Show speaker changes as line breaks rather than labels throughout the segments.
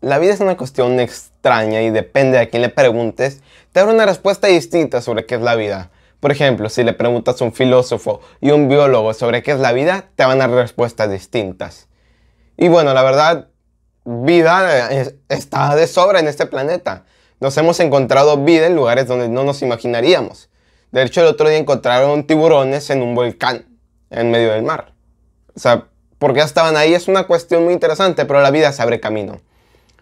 La vida es una cuestión extraña y depende de a quién le preguntes, te habrá una respuesta distinta sobre qué es la vida. Por ejemplo, si le preguntas a un filósofo y un biólogo sobre qué es la vida, te van a dar respuestas distintas. Y bueno, la verdad, vida está de sobra en este planeta. Nos hemos encontrado vida en lugares donde no nos imaginaríamos. De hecho, el otro día encontraron tiburones en un volcán, en medio del mar. O sea, porque estaban ahí es una cuestión muy interesante, pero la vida se abre camino.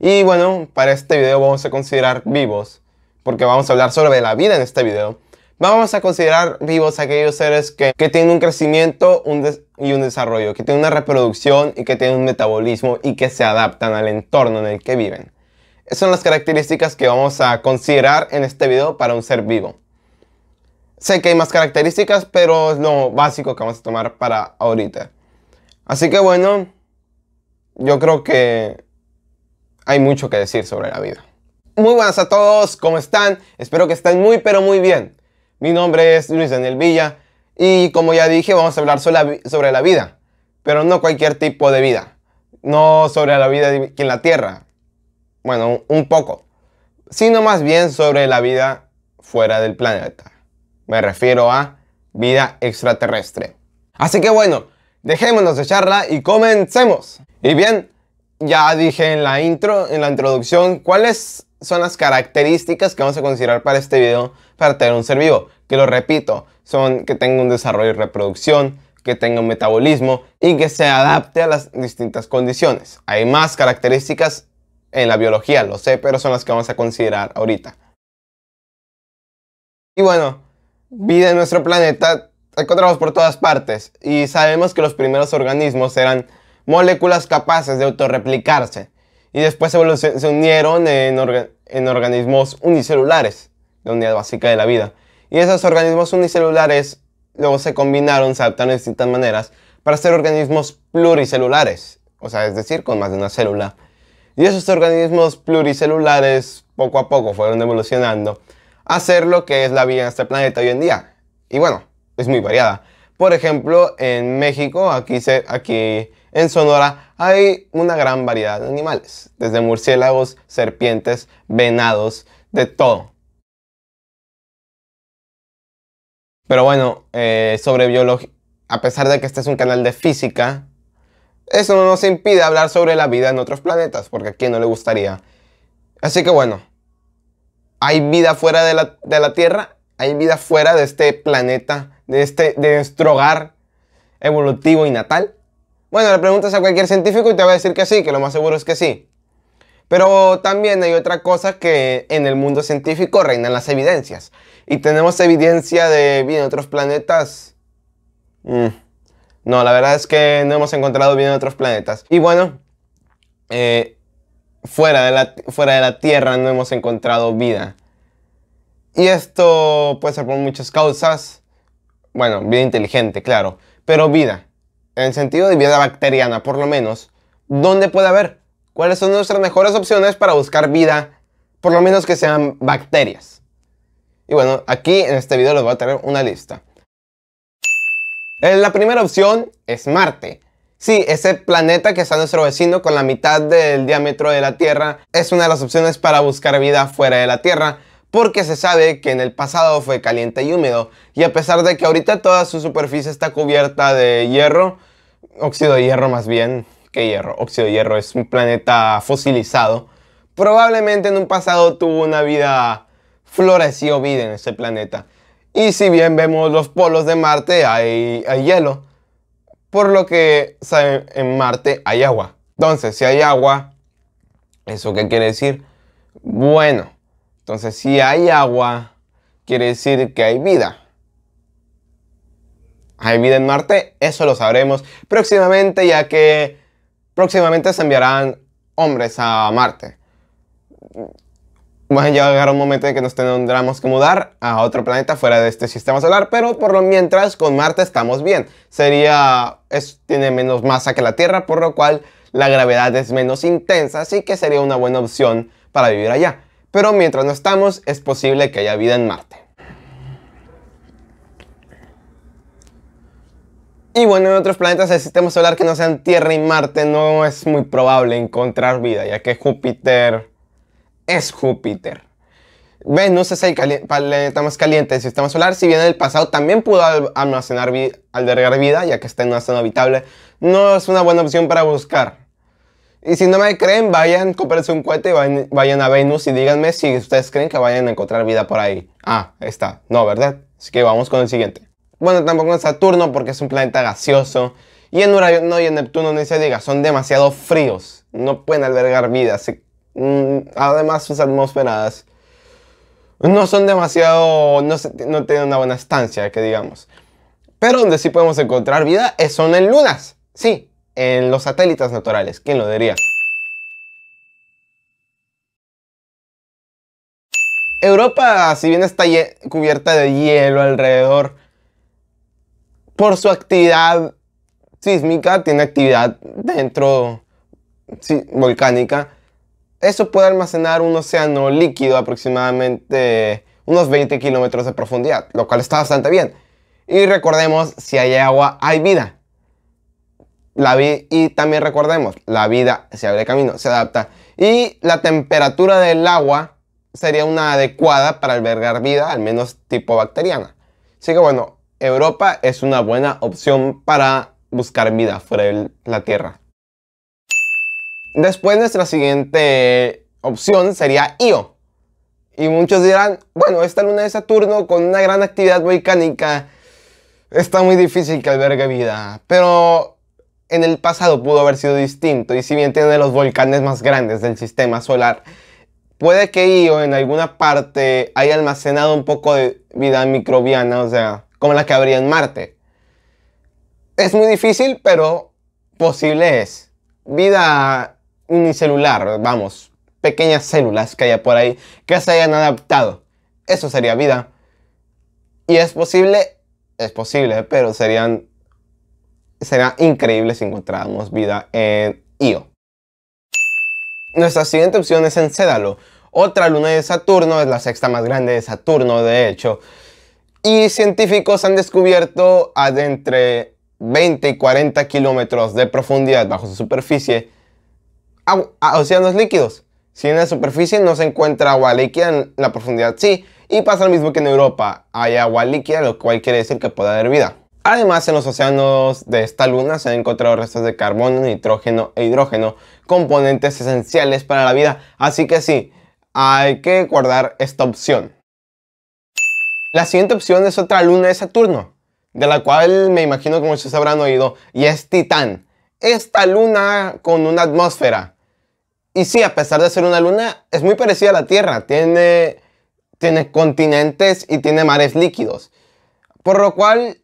Y bueno, para este video vamos a considerar vivos, porque vamos a hablar sobre la vida en este video. Vamos a considerar vivos aquellos seres que, tienen un crecimiento y un desarrollo, que tienen una reproducción y que tienen un metabolismo y que se adaptan al entorno en el que viven. Esas son las características que vamos a considerar en este video para un ser vivo. Sé que hay más características, pero es lo básico que vamos a tomar para ahorita. Así que bueno, yo creo que hay mucho que decir sobre la vida. Muy buenas a todos, ¿cómo están? Espero que estén muy pero muy bien. Mi nombre es Luis Daniel Villa y como ya dije vamos a hablar sobre la vida, pero no cualquier tipo de vida, no sobre la vida aquí en la Tierra, bueno, un poco, sino más bien sobre la vida fuera del planeta. Me refiero a vida extraterrestre. Así que bueno, dejémonos de charla y comencemos. Y bien, ya dije en la intro, en la introducción, cuáles son las características que vamos a considerar para este video para tener un ser vivo. Que lo repito, son que tenga un desarrollo y reproducción, que tenga un metabolismo y que se adapte a las distintas condiciones. Hay más características en la biología, lo sé, pero son las que vamos a considerar ahorita. Y bueno, vida en nuestro planeta encontramos por todas partes y sabemos que los primeros organismos eran moléculas capaces de autorreplicarse y después se unieron en, en organismos unicelulares, la unidad básica de la vida. Y esos organismos unicelulares luego se combinaron, se adaptaron de distintas maneras para ser organismos pluricelulares, o sea, es decir, con más de una célula. Y esos organismos pluricelulares poco a poco fueron evolucionando a ser lo que es la vida en este planeta hoy en día. Y bueno, es muy variada. Por ejemplo, en México, aquí, se, aquí en Sonora hay una gran variedad de animales, desde murciélagos, serpientes, venados, de todo. Pero bueno, eh, sobre biología, a pesar de que este es un canal de física, eso no nos impide hablar sobre la vida en otros planetas, porque a quien no le gustaría. Así que bueno, hay vida fuera de la, Tierra, hay vida fuera de este planeta, de, este, de nuestro hogar evolutivo y natal. Bueno, le preguntas a cualquier científico y te va a decir que sí, que lo más seguro es que sí. Pero también hay otra cosa que en el mundo científico reinan las evidencias. Y tenemos evidencia de vida en otros planetas. Mm. No, la verdad es que no hemos encontrado vida en otros planetas. Y bueno, eh, fuera, de la, fuera de la Tierra no hemos encontrado vida. Y esto puede ser por muchas causas. Bueno, vida inteligente, claro. Pero vida en el sentido de vida bacteriana por lo menos, ¿dónde puede haber? ¿Cuáles son nuestras mejores opciones para buscar vida, por lo menos que sean bacterias? Y bueno, aquí en este video les voy a traer una lista. La primera opción es Marte. Sí, ese planeta que está nuestro vecino con la mitad del diámetro de la Tierra es una de las opciones para buscar vida fuera de la Tierra, porque se sabe que en el pasado fue caliente y húmedo, y a pesar de que ahorita toda su superficie está cubierta de hierro, óxido de hierro más bien, que hierro, óxido de hierro es un planeta fosilizado, probablemente en un pasado tuvo una vida, floreció vida en ese planeta. Y si bien vemos los polos de Marte, hay, hay hielo, por lo que saben, en Marte hay agua. Entonces, si hay agua, ¿eso qué quiere decir? Bueno, entonces si hay agua, quiere decir que hay vida hay vida en Marte, eso lo sabremos próximamente, ya que próximamente se enviarán hombres a Marte. Va a llegar un momento en que nos tendremos que mudar a otro planeta fuera de este sistema solar, pero por lo mientras con Marte estamos bien. Sería, tiene menos masa que la Tierra, por lo cual la gravedad es menos intensa, así que sería una buena opción para vivir allá. Pero mientras no estamos, es posible que haya vida en Marte. Y bueno, en otros planetas del sistema solar que no sean Tierra y Marte no es muy probable encontrar vida, ya que Júpiter es Júpiter. Venus es el planeta más caliente del sistema solar, si bien en el pasado también pudo almacenar albergar vida, ya que está en una zona habitable, no es una buena opción para buscar. Y si no me creen, vayan, cómprense un cohete y vayan a Venus y díganme si ustedes creen que vayan a encontrar vida por ahí. Ah, está. No, ¿verdad? Así que vamos con el siguiente. Bueno, tampoco en Saturno porque es un planeta gaseoso. Y en Urano y en Neptuno ni se diga, son demasiado fríos. No pueden albergar vida. Mm, además sus atmósferas no son demasiado... No, no tienen una buena estancia, que digamos. Pero donde sí podemos encontrar vida son en lunas. Sí, en los satélites naturales. ¿Quién lo diría? Europa, si bien está cubierta de hielo alrededor, por su actividad sísmica, tiene actividad dentro volcánica. Eso puede almacenar un océano líquido aproximadamente unos 20 kilómetros de profundidad, lo cual está bastante bien. Y recordemos, si hay agua, hay vida. La vi y también recordemos, la vida se abre camino, se adapta. Y la temperatura del agua sería una adecuada para albergar vida, al menos tipo bacteriana. Así que bueno, Europa es una buena opción para buscar vida fuera de la Tierra. Después nuestra siguiente opción sería Io. Y muchos dirán, bueno, esta luna de Saturno con una gran actividad volcánica está muy difícil que albergue vida. Pero en el pasado pudo haber sido distinto. Y si bien tiene los volcanes más grandes del sistema solar, puede que Io en alguna parte haya almacenado un poco de vida microbiana, o sea, como la que habría en Marte. Es muy difícil, pero posible es. Vida unicelular, vamos, pequeñas células que haya por ahí que se hayan adaptado. Eso sería vida. Y es posible, es posible, pero serían sería increíble si encontráramos vida en Io. Nuestra siguiente opción es Encédalo. Otra luna de Saturno, es la sexta más grande de Saturno, de hecho y científicos han descubierto a entre 20 y 40 kilómetros de profundidad bajo su superficie océanos líquidos. Si en la superficie no se encuentra agua líquida, en la profundidad sí. Y pasa lo mismo que en Europa, hay agua líquida, lo cual quiere decir que puede haber vida. Además, en los océanos de esta luna se han encontrado restos de carbono, nitrógeno e hidrógeno, componentes esenciales para la vida. Así que sí, hay que guardar esta opción. La siguiente opción es otra luna de Saturno, de la cual me imagino que muchos habrán oído, y es Titán. Esta luna con una atmósfera. Y sí, a pesar de ser una luna, es muy parecida a la Tierra. Tiene, tiene continentes y tiene mares líquidos. Por lo cual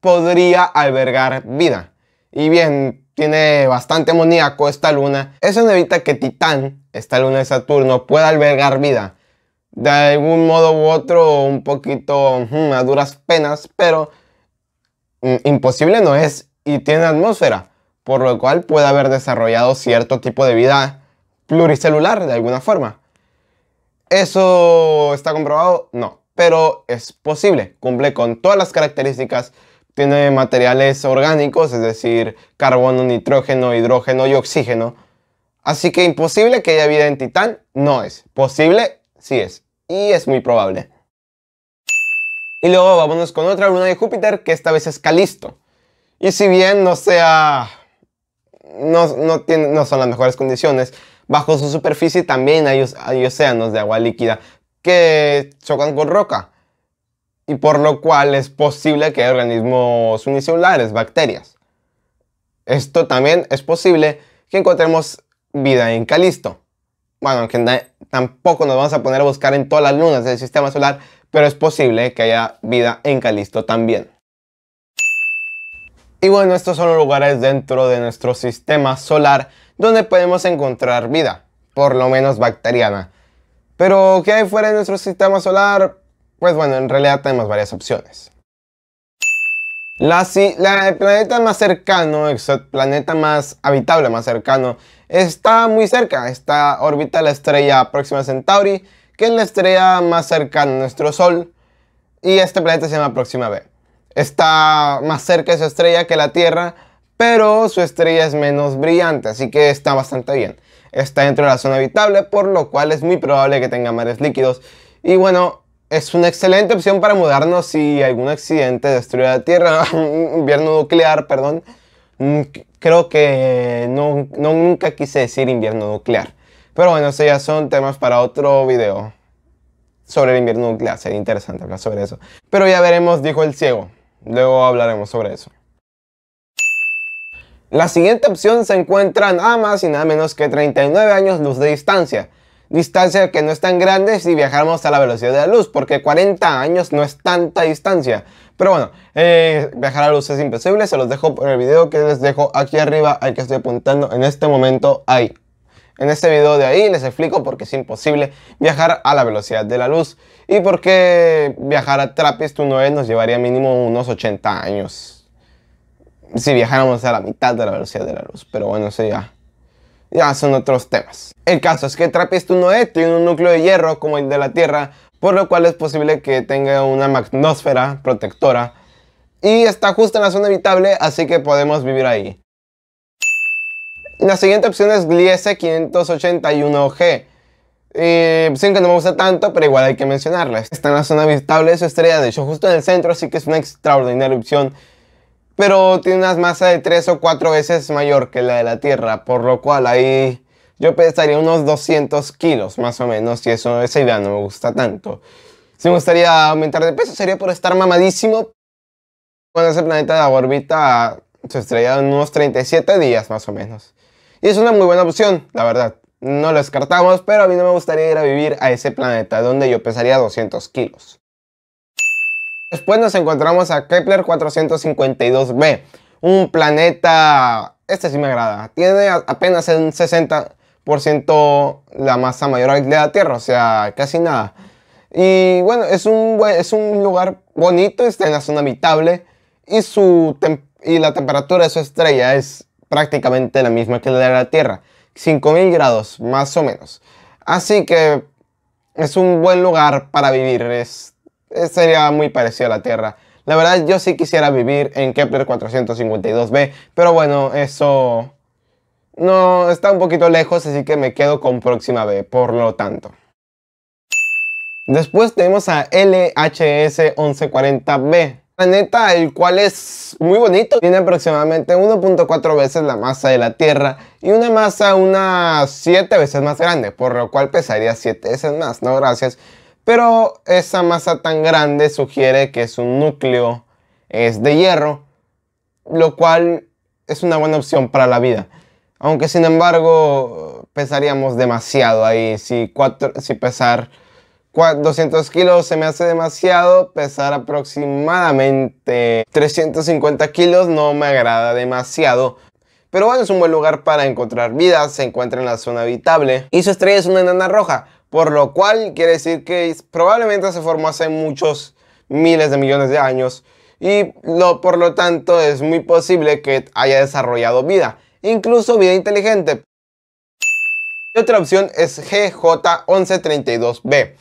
podría albergar vida. Y bien, tiene bastante amoníaco esta luna. Eso evita que Titán, esta luna de Saturno, pueda albergar vida de algún modo u otro un poquito a duras penas, pero mm, imposible no es y tiene atmósfera, por lo cual puede haber desarrollado cierto tipo de vida pluricelular de alguna forma. ¿Eso está comprobado? No, pero es posible, cumple con todas las características, tiene materiales orgánicos, es decir, carbono, nitrógeno, hidrógeno y oxígeno. Así que imposible que haya vida en Titán, no es. Posible, sí es y es muy probable. Y luego vámonos con otra luna de Júpiter, que esta vez es Calisto. Y si bien no sea... No, no, no son las mejores condiciones, bajo su superficie también hay, hay océanos de agua líquida que chocan con roca. Y por lo cual es posible que haya organismos unicelulares, bacterias. Esto también es posible que encontremos vida en Calisto bueno, aunque tampoco nos vamos a poner a buscar en todas las lunas del sistema solar, pero es posible que haya vida en Calisto también. Y bueno, estos son los lugares dentro de nuestro sistema solar donde podemos encontrar vida, por lo menos bacteriana. Pero, ¿qué hay fuera de nuestro sistema solar? Pues bueno, en realidad tenemos varias opciones. La, la, el planeta más cercano, planeta más habitable, más cercano, está muy cerca. Está órbita la estrella Próxima Centauri, que es la estrella más cercana a nuestro Sol. Y este planeta se llama Próxima B. Está más cerca de su estrella que la Tierra, pero su estrella es menos brillante, así que está bastante bien. Está dentro de la zona habitable, por lo cual es muy probable que tenga mares líquidos. Y bueno, es una excelente opción para mudarnos si algún accidente destruye la Tierra, invierno nuclear, perdón. Mm, creo que no, nunca quise decir invierno nuclear. Pero bueno, esos ya son temas para otro video sobre el invierno nuclear. Sería interesante hablar sobre eso. Pero ya veremos, dijo el ciego. Luego hablaremos sobre eso. La siguiente opción se encuentra nada más y nada menos que 39 años luz de distancia distancia que no es tan grande si viajáramos a la velocidad de la luz, porque 40 años no es tanta distancia. Pero bueno, eh, viajar a la luz es imposible, se los dejo por el video que les dejo aquí arriba, al que estoy apuntando en este momento ahí. En este video de ahí les explico por qué es imposible viajar a la velocidad de la luz y por qué viajar a Trappist 1 nos llevaría mínimo unos 80 años. Si viajáramos a la mitad de la velocidad de la luz, pero bueno, sería ya son otros temas. El caso es que Trappist-1e tiene un núcleo de hierro como el de la Tierra, por lo cual es posible que tenga una magnósfera protectora y está justo en la zona habitable, así que podemos vivir ahí. La siguiente opción es Gliese 581G. Eh, que no me gusta tanto, pero igual hay que mencionarla. Está en la zona habitable de su estrella, de hecho justo en el centro, así que es una extraordinaria opción pero tiene una masa de 3 o 4 veces mayor que la de la Tierra, por lo cual ahí yo pesaría unos 200 kilos más o menos y eso, esa idea no me gusta tanto. Si me gustaría aumentar de peso sería por estar mamadísimo cuando ese planeta de la órbita se estrella en unos 37 días más o menos. Y es una muy buena opción, la verdad. No lo descartamos, pero a mí no me gustaría ir a vivir a ese planeta donde yo pesaría 200 kilos. Después nos encontramos a Kepler 452b, un planeta, este sí me agrada, tiene apenas un 60% la masa mayor de la Tierra, o sea, casi nada. Y bueno, es un, es un lugar bonito, está en la zona habitable y, su y la temperatura de su estrella es prácticamente la misma que la de la Tierra, 5000 grados más o menos. Así que es un buen lugar para vivir, eh, sería muy parecido a la Tierra. La verdad, yo sí quisiera vivir en Kepler 452b, pero bueno, eso no está un poquito lejos, así que me quedo con Próxima B, por lo tanto. Después tenemos a LHS 1140b, planeta el cual es muy bonito. Tiene aproximadamente 1.4 veces la masa de la Tierra y una masa unas 7 veces más grande, por lo cual pesaría 7 veces más, ¿no? Gracias. Pero esa masa tan grande sugiere que su núcleo es de hierro, lo cual es una buena opción para la vida. Aunque sin embargo pesaríamos demasiado ahí. Si, si pesar 200 kilos se me hace demasiado, pesar aproximadamente 350 kilos no me agrada demasiado. Pero bueno, es un buen lugar para encontrar vida, se encuentra en la zona habitable y su estrella es una enana roja por lo cual quiere decir que probablemente se formó hace muchos miles de millones de años y por lo tanto es muy posible que haya desarrollado vida, incluso vida inteligente. Y otra opción es GJ1132b,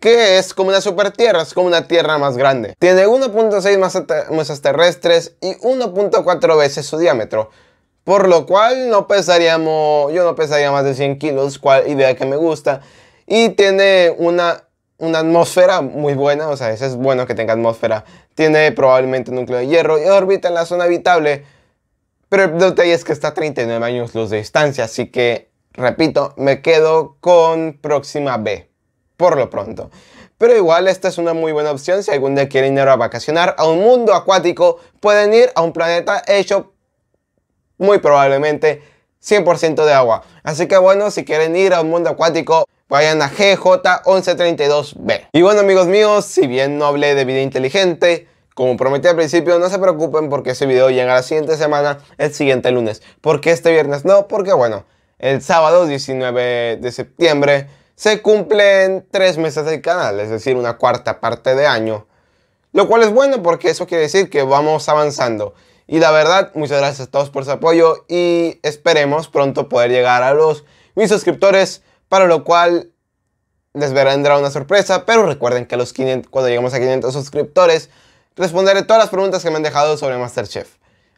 que es como una super tierra, es como una tierra más grande. Tiene 1.6 masas, terrestres y 1.4 veces su diámetro. Por lo cual no pesaríamos, yo no pesaría más de 100 kilos, cual idea que me gusta. Y tiene una, atmósfera muy buena, o sea, es bueno que tenga atmósfera. Tiene probablemente núcleo de hierro y orbita en la zona habitable. Pero el detalle es que está a 39 años luz de distancia, así que, repito, me quedo con Próxima B, por lo pronto. Pero igual esta es una muy buena opción si algún día quieren ir a vacacionar a un mundo acuático, pueden ir a un planeta hecho muy probablemente 100% de agua. Así que bueno, si quieren ir a un mundo acuático, vayan a GJ1132B. Y bueno amigos míos, si bien no hablé de vida inteligente, como prometí al principio, no se preocupen porque ese video llega la siguiente semana, el siguiente lunes. ¿Por qué este viernes no, porque bueno, el sábado 19 de septiembre se cumplen tres meses del canal, es decir, una cuarta parte de año. Lo cual es bueno porque eso quiere decir que vamos avanzando. Y la verdad, muchas gracias a todos por su apoyo y esperemos pronto poder llegar a los mis suscriptores, para lo cual les vendrá una sorpresa, pero recuerden que los cuando lleguemos a 500 suscriptores, responderé todas las preguntas que me han dejado sobre Masterchef.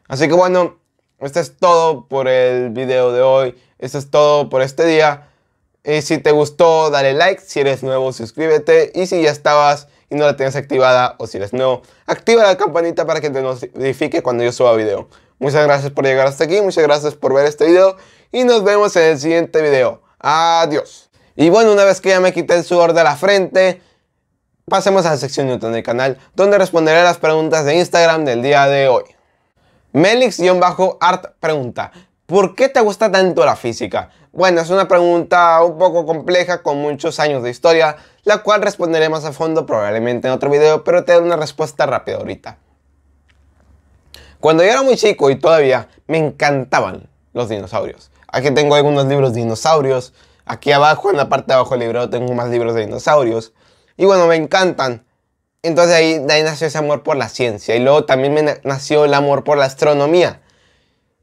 Así que bueno, esto es todo por el video de hoy, esto es todo por este día. Y eh, si te gustó, dale like, si eres nuevo, suscríbete y si ya estabas y no la tienes activada o si eres nuevo, activa la campanita para que te notifique cuando yo suba video. Muchas gracias por llegar hasta aquí, muchas gracias por ver este video y nos vemos en el siguiente video. Adiós. Y bueno, una vez que ya me quité el sudor de la frente, pasemos a la sección de YouTube del canal, donde responderé las preguntas de Instagram del día de hoy. Melix-Art pregunta, ¿Por qué te gusta tanto la física? Bueno, es una pregunta un poco compleja con muchos años de historia, la cual responderé más a fondo probablemente en otro video, pero te doy una respuesta rápida ahorita. Cuando yo era muy chico y todavía me encantaban los dinosaurios. Aquí tengo algunos libros de dinosaurios. Aquí abajo, en la parte de abajo del libro, tengo más libros de dinosaurios. Y bueno, me encantan. Entonces ahí, de ahí nació ese amor por la ciencia. Y luego también me nació el amor por la astronomía.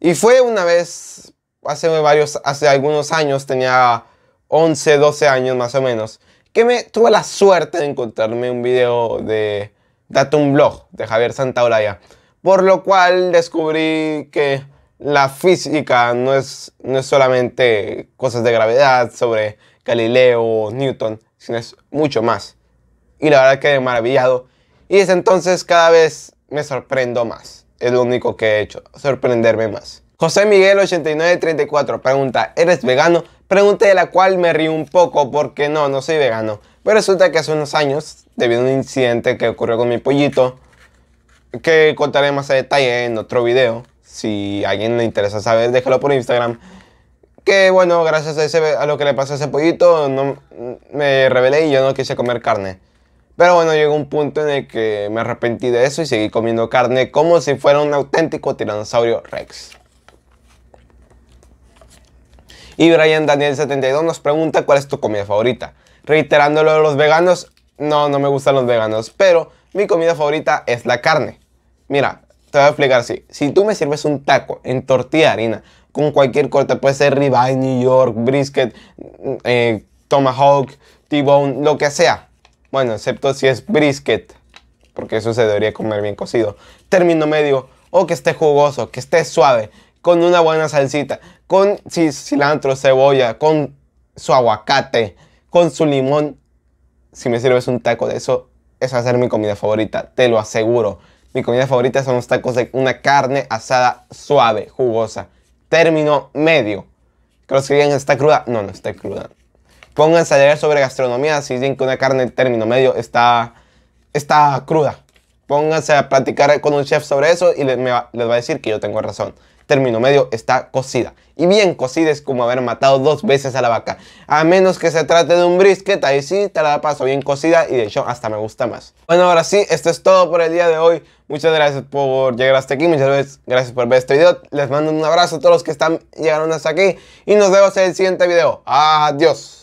Y fue una vez, hace varios, hace algunos años, tenía 11, 12 años más o menos, que me tuve la suerte de encontrarme un video de Date blog de Javier Santaolalla, por lo cual descubrí que la física no es, no es solamente cosas de gravedad sobre Galileo, o Newton, sino es mucho más. Y la verdad que he maravillado. Y desde entonces cada vez me sorprendo más es lo único que he hecho, sorprenderme más. José Miguel 8934 pregunta, ¿eres vegano? Pregunta de la cual me río un poco porque no, no soy vegano. Pero resulta que hace unos años, debido a un incidente que ocurrió con mi pollito, que contaré más a detalle en otro video, si a alguien le interesa saber, déjalo por Instagram. Que bueno, gracias a, ese, a lo que le pasó a ese pollito, no, me rebelé y yo no quise comer carne. Pero bueno, llegó un punto en el que me arrepentí de eso y seguí comiendo carne como si fuera un auténtico tiranosaurio Rex. Y Brian Daniel72 nos pregunta cuál es tu comida favorita. Reiterando lo de los veganos, no, no me gustan los veganos, pero mi comida favorita es la carne. Mira, te voy a explicar así. Si tú me sirves un taco en tortilla de harina, con cualquier corte, puede ser ribeye, New York, brisket, eh, tomahawk, T-bone, lo que sea, bueno, excepto si es brisket, porque eso se debería comer bien cocido. Término medio, o que esté jugoso, que esté suave, con una buena salsita, con cilantro, cebolla, con su aguacate, con su limón. Si me sirves un taco de eso, esa va a ser mi comida favorita, te lo aseguro. Mi comida favorita son los tacos de una carne asada suave, jugosa. Término medio. Creo que está cruda. No, no está cruda. Pónganse a leer sobre gastronomía si dicen que una carne término medio está, está cruda. Pónganse a platicar con un chef sobre eso y les, va, les va a decir que yo tengo razón término medio está cocida. Y bien cocida es como haber matado dos veces a la vaca. A menos que se trate de un brisket, ahí sí te la paso bien cocida y de hecho hasta me gusta más. Bueno, ahora sí, esto es todo por el día de hoy. Muchas gracias por llegar hasta aquí, muchas gracias por ver este video. Les mando un abrazo a todos los que están llegaron hasta aquí y nos vemos en el siguiente video. Adiós.